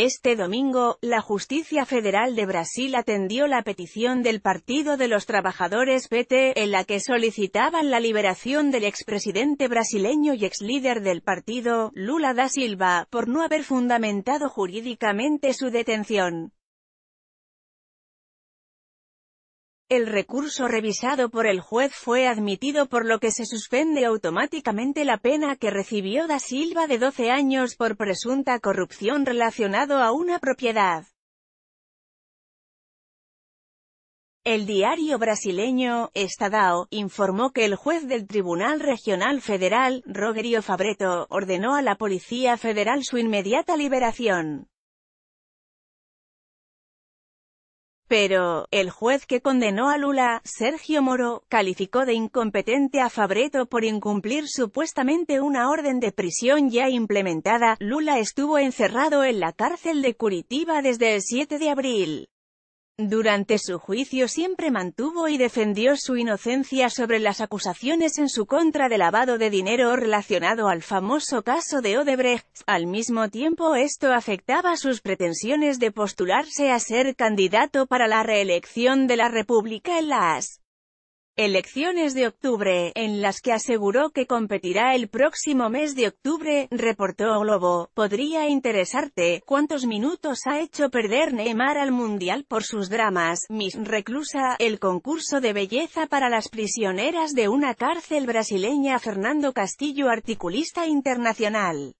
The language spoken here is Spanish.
Este domingo, la Justicia Federal de Brasil atendió la petición del Partido de los Trabajadores PT, en la que solicitaban la liberación del expresidente brasileño y exlíder del partido, Lula da Silva, por no haber fundamentado jurídicamente su detención. El recurso revisado por el juez fue admitido por lo que se suspende automáticamente la pena que recibió Da Silva de 12 años por presunta corrupción relacionado a una propiedad. El diario brasileño, Estadão, informó que el juez del Tribunal Regional Federal, Rogerio Fabreto, ordenó a la Policía Federal su inmediata liberación. Pero, el juez que condenó a Lula, Sergio Moro, calificó de incompetente a Fabreto por incumplir supuestamente una orden de prisión ya implementada. Lula estuvo encerrado en la cárcel de Curitiba desde el 7 de abril. Durante su juicio siempre mantuvo y defendió su inocencia sobre las acusaciones en su contra de lavado de dinero relacionado al famoso caso de Odebrecht. Al mismo tiempo esto afectaba sus pretensiones de postularse a ser candidato para la reelección de la República en las elecciones de octubre, en las que aseguró que competirá el próximo mes de octubre, reportó Globo. Podría interesarte cuántos minutos ha hecho perder Neymar al Mundial por sus dramas, Miss Reclusa, el concurso de belleza para las prisioneras de una cárcel brasileña Fernando Castillo articulista internacional.